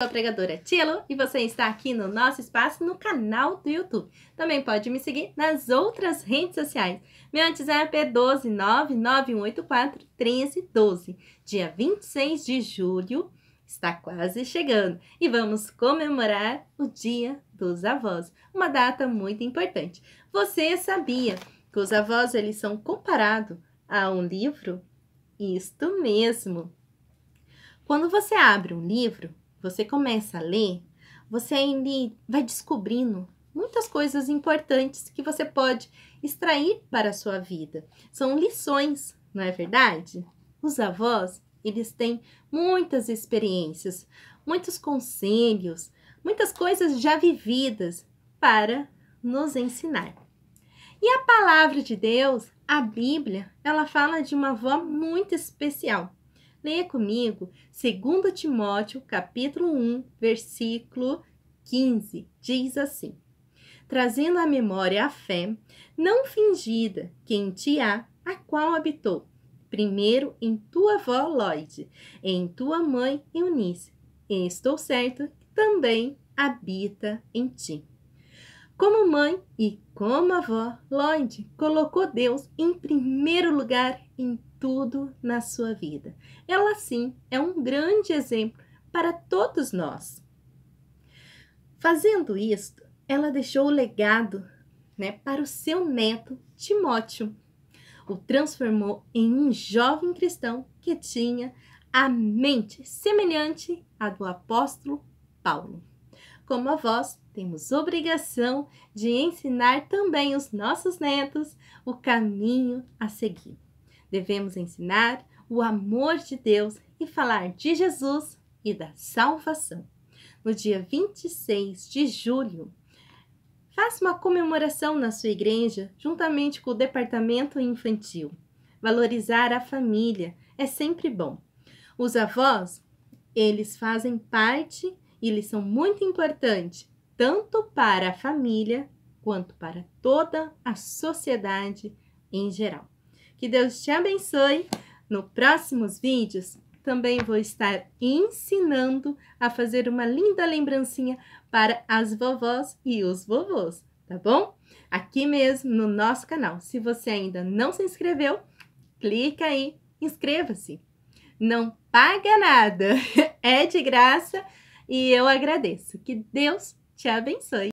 sou a pregadora Tilo e você está aqui no nosso espaço no canal do YouTube. Também pode me seguir nas outras redes sociais. Meu WhatsApp é 12991841312. Dia 26 de julho está quase chegando e vamos comemorar o Dia dos Avós, uma data muito importante. Você sabia que os avós eles são comparados a um livro? Isto mesmo. Quando você abre um livro, você começa a ler, você ainda vai descobrindo muitas coisas importantes que você pode extrair para a sua vida. São lições, não é verdade? Os avós, eles têm muitas experiências, muitos conselhos, muitas coisas já vividas para nos ensinar. E a palavra de Deus, a Bíblia, ela fala de uma avó muito especial. Leia comigo 2 Timóteo, capítulo 1, versículo 15. Diz assim: Trazendo à memória a fé não fingida que em ti há, a qual habitou primeiro em tua avó Lloyd, em tua mãe Eunice, e estou certo que também habita em ti. Como mãe e como avó, Lloyd colocou Deus em primeiro lugar em tudo na sua vida. Ela, sim, é um grande exemplo para todos nós. Fazendo isto, ela deixou o legado né, para o seu neto Timóteo. O transformou em um jovem cristão que tinha a mente semelhante à do apóstolo Paulo como avós, temos obrigação de ensinar também os nossos netos o caminho a seguir. Devemos ensinar o amor de Deus e falar de Jesus e da salvação. No dia 26 de julho, faça uma comemoração na sua igreja juntamente com o departamento infantil. Valorizar a família é sempre bom. Os avós, eles fazem parte eles são muito importantes tanto para a família quanto para toda a sociedade em geral. Que Deus te abençoe. No próximos vídeos também vou estar ensinando a fazer uma linda lembrancinha para as vovós e os vovôs, tá bom? Aqui mesmo no nosso canal. Se você ainda não se inscreveu, clica aí, inscreva-se. Não paga nada, é de graça e eu agradeço. Que Deus te abençoe.